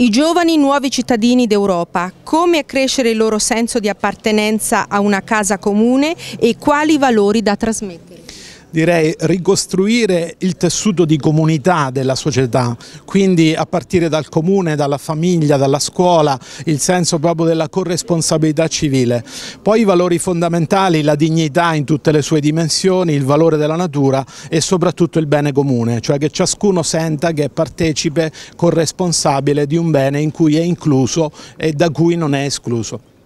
I giovani nuovi cittadini d'Europa, come accrescere il loro senso di appartenenza a una casa comune e quali valori da trasmettere? direi ricostruire il tessuto di comunità della società, quindi a partire dal comune, dalla famiglia, dalla scuola, il senso proprio della corresponsabilità civile. Poi i valori fondamentali, la dignità in tutte le sue dimensioni, il valore della natura e soprattutto il bene comune, cioè che ciascuno senta che è partecipe, corresponsabile di un bene in cui è incluso e da cui non è escluso.